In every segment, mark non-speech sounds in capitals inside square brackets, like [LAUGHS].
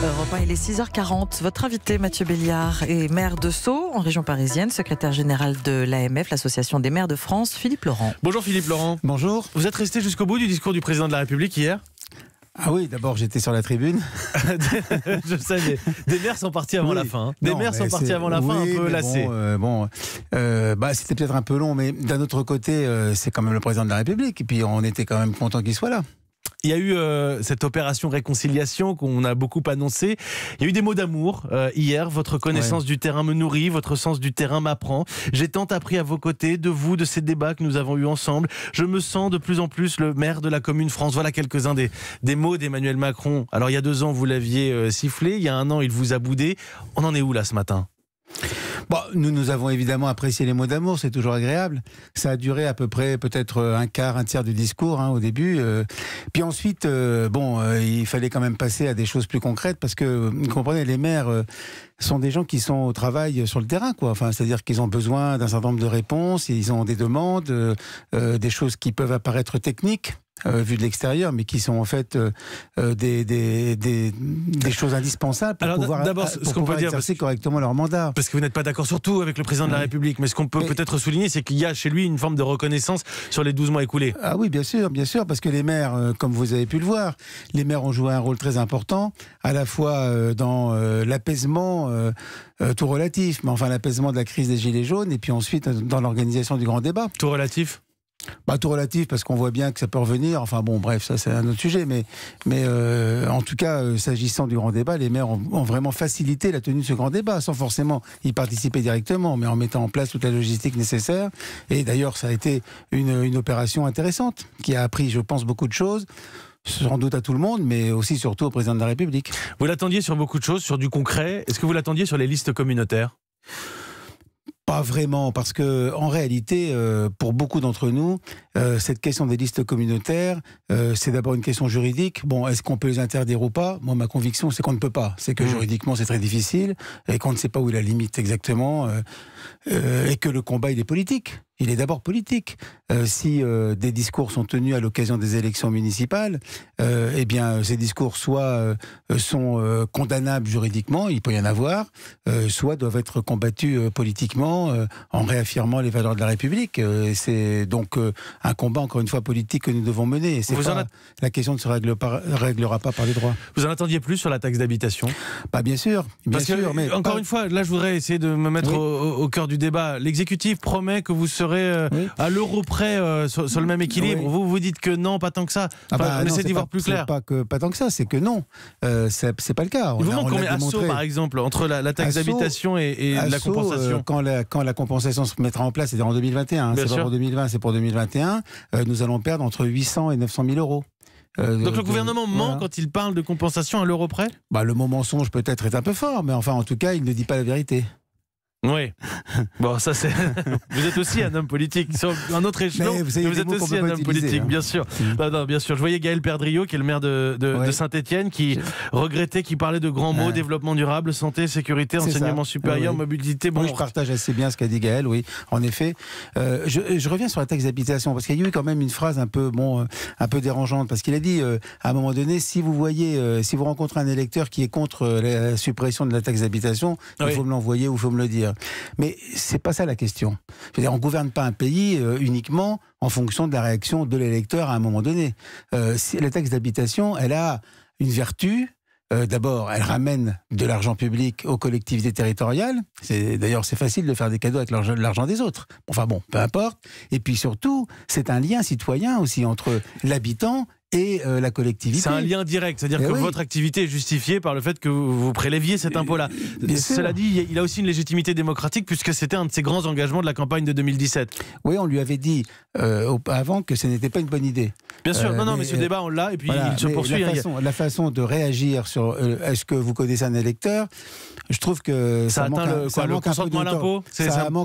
Le repas, il est 6h40. Votre invité, Mathieu Béliard, est maire de Sceaux, en région parisienne, secrétaire général de l'AMF, l'Association des maires de France, Philippe Laurent. Bonjour Philippe Laurent. Bonjour. Vous êtes resté jusqu'au bout du discours du président de la République hier ah oui, d'abord j'étais sur la tribune. [LAUGHS] je savais. Des maires sont partis avant la fin. Hein. Des maires sont partis avant la fin, un peu lassés. Bon, euh, euh, bah, c'était peut-être un peu long, mais d'un autre côté, euh, c'est quand même le président de la République. Et puis on était quand même content qu'il soit là. Il y a eu euh, cette opération réconciliation qu'on a beaucoup annoncée. Il y a eu des mots d'amour euh, hier. Votre connaissance du terrain me nourrit, votre sens du terrain m'apprend. J'ai tant appris à vos côtés, de vous, de ces débats que nous avons eus ensemble. Je me sens de plus en plus le maire de la commune France. Voilà quelques-uns des, des mots d'Emmanuel Macron. Alors il y a deux ans, vous l'aviez euh, sifflé. Il y a un an, il vous a boudé. On en est où là ce matin Bon, nous, nous avons évidemment apprécié les mots d'amour, c'est toujours agréable. Ça a duré à peu près peut-être euh, un quart, un tiers du discours hein, au début. Euh. puis ensuite, euh, bon, il fallait quand même passer à des choses plus concrètes parce que, vous comprenez, les maires sont des gens qui sont au travail sur le terrain, quoi. Enfin, c'est-à-dire qu'ils ont besoin d'un certain nombre de réponses, ils ont des demandes, des choses qui peuvent apparaître techniques euh, vu de l'extérieur, mais qui sont en fait euh, euh, des, des, choses indispensables pour pouvoir, d'abord, ce qu'on peut dire, exercer correctement leur mandat. Parce que vous n'êtes pas d'accord sur tout avec le président de la République, mais ce qu'on peut peut-être souligner, c'est qu'il y a chez lui une forme de reconnaissance sur les 12 mois écoulés. Ah oui, bien sûr, bien sûr, parce que les maires, comme vous avez pu le voir, les maires ont joué un rôle très important, à la fois dans l'apaisement tout relatif, mais enfin l'apaisement de la crise des Gilets jaunes, et puis ensuite dans l'organisation du grand débat. Tout relatif tout relatif parce qu'on voit bien que ça peut revenir. Enfin bon, bref, ça c'est un autre sujet. Mais, mais euh, en tout cas, euh, s'agissant du grand débat, les maires ont, vraiment facilité la tenue de ce grand débat sans forcément y participer directement, mais en mettant en place toute la logistique nécessaire. Et d'ailleurs, ça a été une, une opération intéressante qui a appris, je pense, beaucoup de choses sans doute à tout le monde, mais aussi surtout au président de la République. Vous l'attendiez sur beaucoup de choses, sur du concret. Est-ce que vous l'attendiez sur les listes communautaires pas vraiment, parce que en réalité, euh, pour beaucoup d'entre nous, euh, cette question des listes communautaires, euh, c'est d'abord une question juridique. Bon, est-ce qu'on peut les interdire ou pas Moi, ma conviction, c'est qu'on ne peut pas. C'est que mmh. juridiquement, c'est très difficile et qu'on ne sait pas où est la limite exactement, et que le combat il est politique il est d'abord politique. Euh, si euh, des discours sont tenus à l'occasion des élections municipales, euh, eh bien, ces discours soit sont condamnables juridiquement, il peut y en avoir, soit doivent être combattus politiquement en réaffirmant les valeurs de la République. c'est donc un combat, encore une fois, politique que nous devons mener. Vous La question ne se réglera pas par les droits. Vous en attendiez plus sur la taxe d'habitation bah, Bien sûr. Bien sûr mais encore une fois, là, je voudrais essayer de me mettre au, au cœur du débat. L'exécutif promet que vous serez euh, à l'euro près euh, sur, le même équilibre. Vous vous dites que non, pas tant que ça. Ah enfin, bah, on essaie d'y voir plus clair. Pas, que, pas tant que ça, c'est que non. Euh, c'est pas le cas. Il vous manque combien par exemple, entre la, taxe d'habitation et, la compensation quand la, quand, la, compensation se mettra en place, c'est en 2021. Hein, c'est pour 2020, c'est pour 2021. nous allons perdre entre 800 et 900 000 euros. Donc le gouvernement ment quand il parle de compensation à l'euro près bah, Le mot mensonge peut-être est un peu fort, mais enfin en tout cas il ne dit pas la vérité. Oui. [LAUGHS] Bon, ça c'est. [LAUGHS] vous êtes aussi un homme politique sur un autre échelon. vous, êtes aussi un homme politique, hein. bien sûr. Mm. Bah, non, bien sûr. Je voyais Gaël Perdriau, qui est le maire de, saint etienne qui regrettait, qu'il parlait de grands mots développement durable, santé, sécurité, enseignement supérieur, mobilité. Bon, je partage assez bien ce qu'a dit Gaël. Oui, en effet. Euh, je, reviens sur la taxe d'habitation parce qu'il y a eu quand même une phrase un peu bon, euh, un peu dérangeante parce qu'il a dit euh, à un moment donné, si vous voyez, si vous rencontrez un électeur qui est contre la suppression de la taxe d'habitation, il faut me l'envoyer ou il faut me le dire. Mais Mais c'est pas ça la question. On ne dire on gouverne pas un pays euh, uniquement en fonction de la réaction de l'électeur à un moment donné. Euh, la taxe d'habitation, elle a une vertu, euh, D'abord, elle ramène de l'argent public aux collectivités territoriales. D'ailleurs, c'est facile de faire des cadeaux avec l'argent des autres. Enfin bon, peu importe. Et puis surtout, c'est un lien citoyen aussi entre l'habitant et euh, la collectivité. C'est un lien direct, c'est-à-dire eh que votre activité est justifiée par le fait que vous, préleviez cet impôt-là. Cela dit, il a aussi une légitimité démocratique puisque c'était un de ses grands engagements de la campagne de 2017. Oui, on lui avait dit euh, avant que ce n'était pas une bonne idée. Bien sûr, euh, non, non, mais, ce euh, débat, on l'a, et puis il se poursuit. Hein. La, façon, de réagir sur euh, est-ce que vous connaissez un électeur, je trouve que ça, manque, un, peu de ça, manque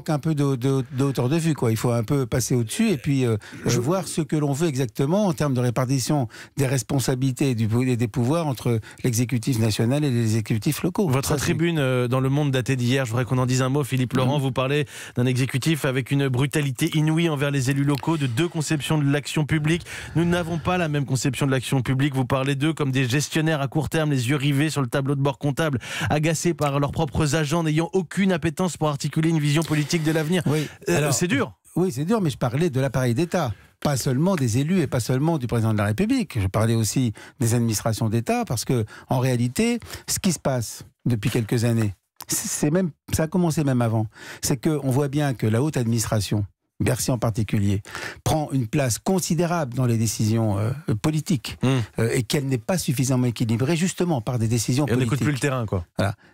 un peu de, vue. Quoi. Il faut un peu passer au-dessus et puis je... voir ce que l'on veut exactement en termes de répartition des responsabilités et, des pouvoirs entre l'exécutif national et les exécutifs locaux. Votre tribune dans le monde datée d'hier, je voudrais qu'on en dise un mot. Philippe Laurent, mhm. vous parlez d'un exécutif avec une brutalité inouïe envers les élus locaux, de deux conceptions de l'action publique. Nous n'avons pas la même conception de l'action publique. Vous parlez d'eux comme des gestionnaires à court terme, les yeux rivés sur le tableau de bord comptable, agacés par leurs propres agents, n'ayant aucune appétence pour articuler une vision politique de l'avenir. Oui. Euh, c'est dur. Oui, c'est dur, mais je parlais de l'appareil d'État pas seulement des élus et pas seulement du président de la République. Je parlais aussi des administrations d'État parce que, en réalité, ce qui se passe depuis quelques années, c'est même, ça a commencé même avant. C'est qu'on voit bien que la haute administration, Bercy en particulier, prend une place considérable dans les décisions euh, politiques hmm. euh, et qu'elle n'est pas suffisamment équilibrée justement par des décisions et Elle n'occupe plus le terrain, quoi.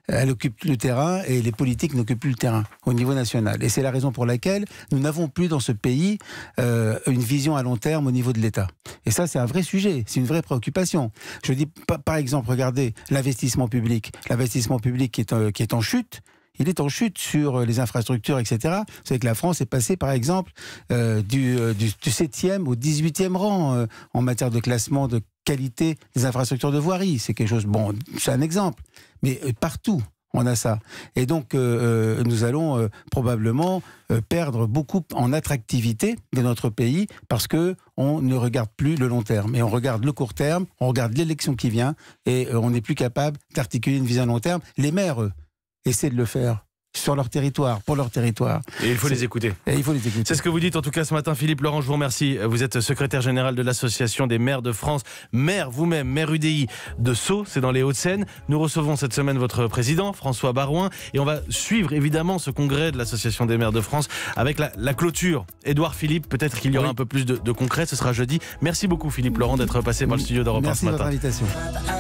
Elle occupe le terrain et les politiques n'occupent plus le terrain au niveau national. Et c'est la raison pour laquelle nous n'avons plus dans ce pays euh, une vision à long terme au niveau de l'État. Et ça, c'est un vrai sujet, c'est une vraie préoccupation. Je dis par exemple, regardez l'investissement public. L'investissement public qui est en chute il est en chute sur euh, les infrastructures, etc. Vous savez que la France est passée, par exemple, euh, du, 7e euh, au 18e rang en matière de classement de qualité des infrastructures de voirie. C'est quelque chose, bon, c'est un exemple, mais partout. On a ça. Et donc, nous allons probablement perdre beaucoup en attractivité de notre pays parce que on ne regarde plus le long terme. Et on regarde le court terme, on regarde l'élection qui vient et on n'est plus capable d'articuler une vision à long terme. Les maires, eux, essaient de le faire sur leur territoire, pour leur territoire. Et il faut les écouter. Et il faut les écouter. C'est ce que vous dites en tout cas ce matin, Philippe Laurent. Je vous remercie. Vous êtes secrétaire général de l'association des maires de France, maire vous-même, maire UDI de Sceaux, c'est dans les Hauts-de-Seine. Nous recevons cette semaine votre président, François Barouin, et on va suivre évidemment ce congrès de l'association des maires de France avec la, clôture. Édouard Philippe, peut-être qu'il y aura un peu plus de, concret. Ce sera jeudi. Merci beaucoup, Philippe Laurent, d'être passé par le studio d'Europe ce matin. Merci de votre invitation.